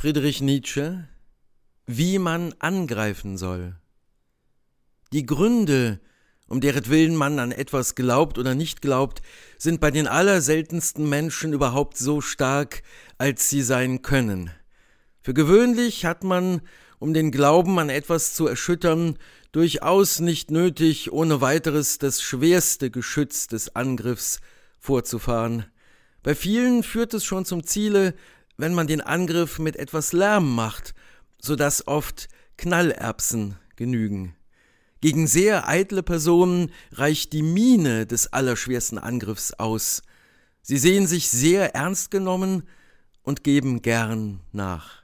Friedrich Nietzsche, wie man angreifen soll. Die Gründe, um deretwillen man an etwas glaubt oder nicht glaubt, sind bei den allerseltensten Menschen überhaupt so stark, als sie sein können. Für gewöhnlich hat man, um den Glauben an etwas zu erschüttern, durchaus nicht nötig, ohne weiteres das schwerste Geschütz des Angriffs vorzufahren. Bei vielen führt es schon zum Ziele, wenn man den Angriff mit etwas Lärm macht, so dass oft Knallerbsen genügen. Gegen sehr eitle Personen reicht die Miene des allerschwersten Angriffs aus. Sie sehen sich sehr ernst genommen und geben gern nach.